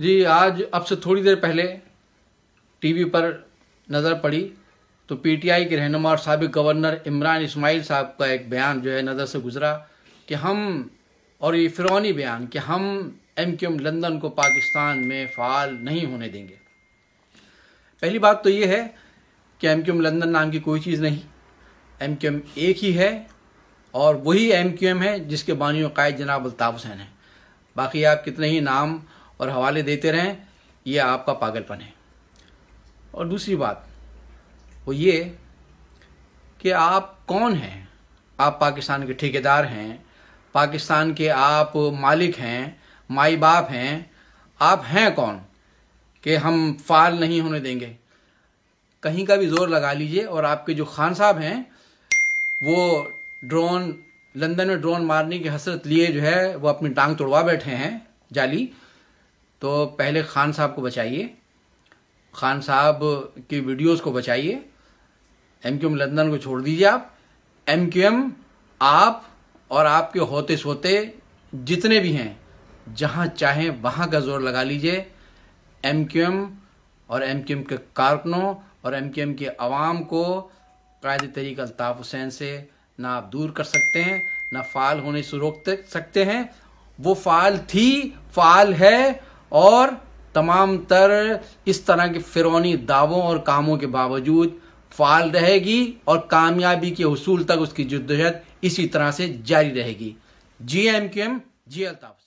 जी आज अब से थोड़ी देर पहले टीवी पर नज़र पड़ी तो पीटीआई के रहनुमा और सबक गवर्नर इमरान इस्माइल साहब का एक बयान जो है नज़र से गुजरा कि हम और ये फिरौनी बयान कि हम एम क्यू एम लंदन को पाकिस्तान में फ़ाल नहीं होने देंगे पहली बात तो ये है कि एम क्यू एम लंदन नाम की कोई चीज़ नहीं एम क्यू एम एक ही है और वही एम क्यू एम है जिसके बानी कायद जनाब अल्ताफ हुसैन हैं बाकी आप कितने ही नाम और हवाले देते रहें ये आपका पागलपन है और दूसरी बात वो ये कि आप कौन हैं आप पाकिस्तान के ठेकेदार हैं पाकिस्तान के आप मालिक हैं माई बाप हैं आप हैं कौन कि हम फाल नहीं होने देंगे कहीं का भी जोर लगा लीजिए और आपके जो खान साहब हैं वो ड्रोन लंदन में ड्रोन मारने की हसरत लिए जो है वो अपनी टांग तोड़वा बैठे हैं जाली तो पहले खान साहब को बचाइए खान साहब की वीडियोस को बचाइए एम क्यू एम लंदन को छोड़ दीजिए आप एम क्यू एम आप और आपके होते सोते जितने भी हैं जहां चाहें वहां का जोर लगा लीजिए एम क्यू एम और एम क्यू एम के कारकुनों और एम क्यू एम के आवाम को कायद तरीक अल्ताफ़ हुसैन से ना आप दूर कर सकते हैं ना फाल होने से रोक सकते हैं वो फाल थी फाल है और तमाम तर इस तरह के फिरौनी दावों और कामों के बावजूद फाल रहेगी और कामयाबी के हसूल तक उसकी जद्दोजहद इसी तरह से जारी रहेगी जी एम क्यू एम जी अल्ताफ